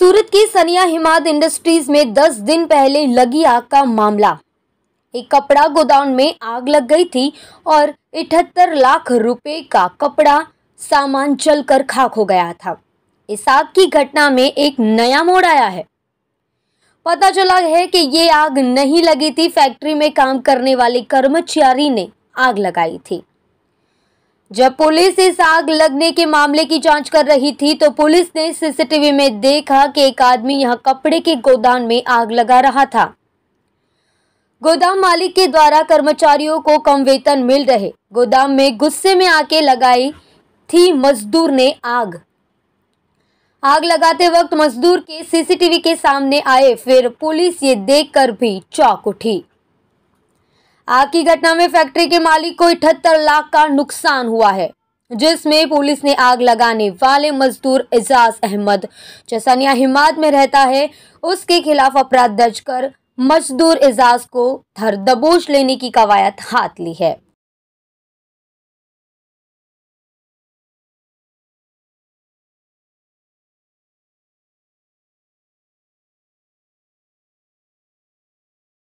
सूरत की सनिया हिमाद इंडस्ट्रीज में 10 दिन पहले लगी आग का मामला एक कपड़ा गोदाम में आग लग गई थी और इटहत्तर लाख रुपए का कपड़ा सामान जलकर खाक हो गया था इस आग की घटना में एक नया मोड़ आया है पता चला है कि ये आग नहीं लगी थी फैक्ट्री में काम करने वाले कर्मचारी ने आग लगाई थी जब पुलिस इस आग लगने के मामले की जांच कर रही थी तो पुलिस ने सीसीटीवी में देखा कि एक आदमी यहां कपड़े के गोदाम में आग लगा रहा था गोदाम मालिक के द्वारा कर्मचारियों को कम वेतन मिल रहे गोदाम में गुस्से में आके लगाई थी मजदूर ने आग आग लगाते वक्त मजदूर के सीसीटीवी के सामने आए फिर पुलिस ये देखकर भी चौक उठी आग की घटना में फैक्ट्री के मालिक को इकहत्तर लाख का नुकसान हुआ है जिसमें पुलिस ने आग लगाने वाले मजदूर एजाज अहमद जसानिया हिमाद में रहता है उसके खिलाफ अपराध दर्ज कर मजदूर एजाज को धर दबोच लेने की कवायद हाथ ली है